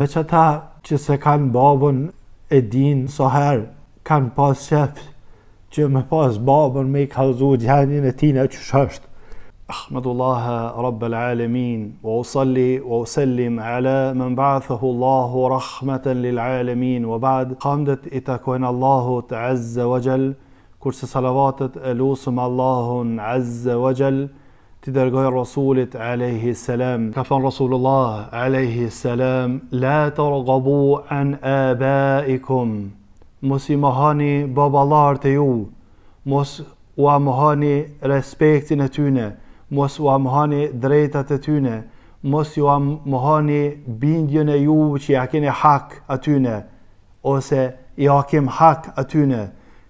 Veç ata që se kanë babën e dinë soher, kanë pasë qefë që me pasë babën me i kalëzu gjenin e tina që shështë. Ahmedullah Rabbul Alamin, wa usalli wa usallim ala man ba'athahu Allahu rahmatan lil alamin. Wa ba'd, hamdet i takojnë Allahu ta'azza wa jall, kurse salavatet e lusëm Allahun azza wa jall, ti dërgoj Rasulit alayhi salam. Ka thënë Rasulullah alayhi salam, la targhabu an abaikum. Mos i mohani baballarët e ju. Mos u mohani respektin e tyre. Mos u mohani drejtat e tyre. Mos ju mohani bindjen e ju që ja keni hak atyne ose ja kem hak atyne.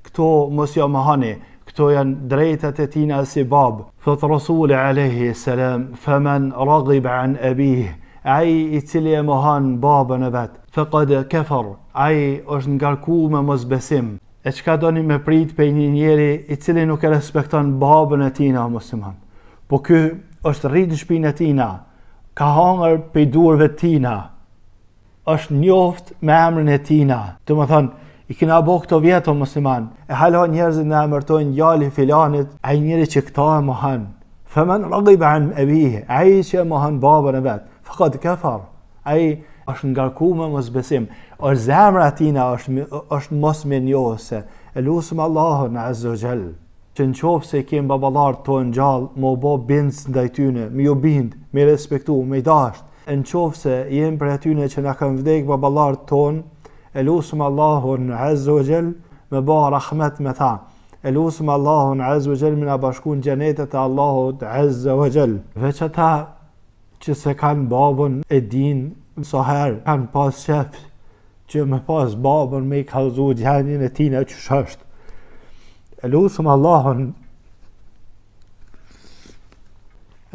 Kto mos ju mohani këto janë drejtat e tina si bab. Thotë Rasulli Alehi Salam, fëmen ragib an ebih, Aji i cili e mohan babën e vetë, fe këdë kefar, Aji është nga me mos besim, e qka do një me prit për një njeri i cili nuk e respekton babën e tina o musliman. Po kë është rritë në shpinë e tina, ka hangër për i durve tina, është njoftë me emrën e tina. Të më thënë, i kina bo këto vjetë o musliman, e halo njerëzit në emërtojnë gjali filanit, a i që këta e mohan, fëmën rëgjë i bëhen e bihe, a i që e mohan babër e vetë, fëkët i kefar, a i është ngarku me mos besim, është zemra tina është, është mos minjohëse, e lusëm Allahën e Azogel, që në qofë se kemë babalartë të në gjallë, më bo bindës në dajtyne, më jo bindë, më respektu, më i dashtë, në qofë se jemë për atyne që në kanë vdekë babalartë tonë, e lusëm Allahun Azzu e Gjell me ba rahmet me tha e lusëm Allahun Azzu e Gjell me nga bashku në gjenetet e Allahut Azzu e Gjell veç ata që se kanë babën e din në soher kanë pas qef që me pas babën me i kalzu gjenin e tine që e lusëm Allahun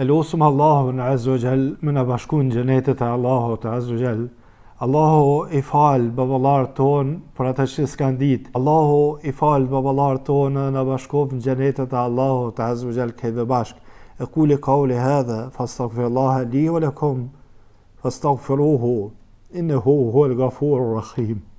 e lusëm Allahun Azzu e Gjell me nga bashku në gjenetet e Allahut e Gjell Allahu i fal babalar ton për atë që s'kanë ditë. Allahu i fal babalar ton në bashkofë në gjenetët e Allahu të hezë më gjelë bashk. bashkë. E kuli ka u li hedhe, fas të këfirë Allah e li u le kom, fas të inë hu hu lë gafurë rëkhimë.